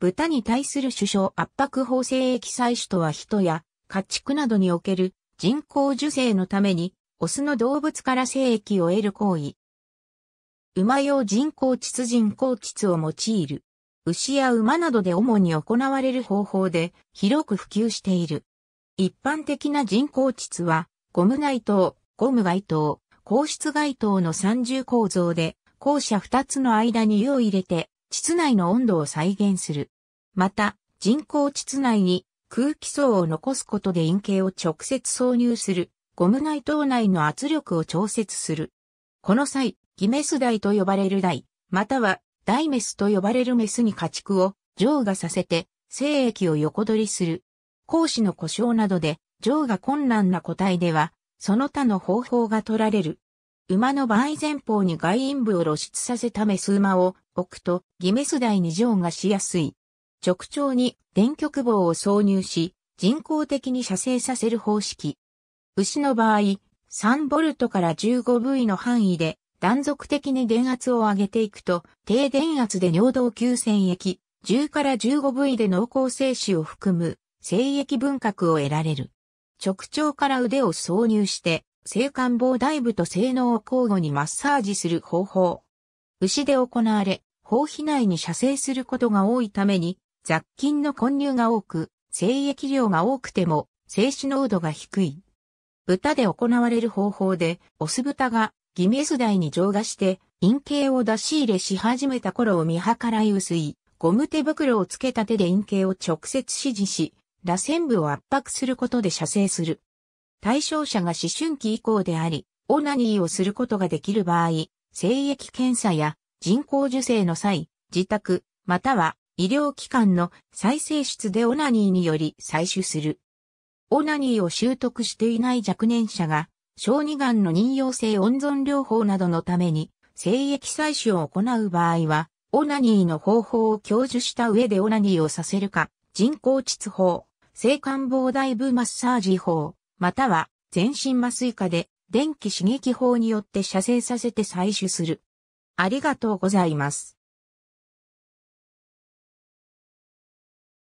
豚に対する首相圧迫法性液採取とは人や家畜などにおける人工受精のために、オスの動物から精液を得る行為。馬用人工窒人工窒を用いる。牛や馬などで主に行われる方法で広く普及している。一般的な人工窒は、ゴム街灯、ゴム街灯、硬質街灯の三重構造で、校舎二つの間に湯を入れて室内の温度を再現する。また、人工膣内に空気層を残すことで陰茎を直接挿入する、ゴム内頭内の圧力を調節する。この際、ギメス台と呼ばれる台、またはダイメスと呼ばれるメスに家畜を上下させて、精液を横取りする。講師の故障などで、上下困難な個体では、その他の方法が取られる。馬の場合前方に外陰部を露出させたメス馬を置くと、ギメス台に乗がしやすい。直腸に電極棒を挿入し、人工的に射精させる方式。牛の場合、3ボルトから 15V の範囲で断続的に電圧を上げていくと、低電圧で尿道急腺液、10から 15V で濃厚精子を含む、精液分隔を得られる。直腸から腕を挿入して、性感棒大部と性能を交互にマッサージする方法。牛で行われ、包皮内に射精することが多いために、雑菌の混入が多く、精液量が多くても、精子濃度が低い。豚で行われる方法で、オス豚がギメス台に浄化して、陰茎を出し入れし始めた頃を見計らい薄い、ゴム手袋をつけた手で陰茎を直接指示し、螺旋部を圧迫することで射精する。対象者が思春期以降であり、オナニーをすることができる場合、精液検査や人工受精の際、自宅、または医療機関の再生室でオナニーにより採取する。オナニーを習得していない若年者が、小児がんの妊用性温存療法などのために、精液採取を行う場合は、オナニーの方法を享受した上でオナニーをさせるか、人工窒法、性感膨大部マッサージ法、または全身麻酔科で電気刺激法によって射精させて採取する。ありがとうございます。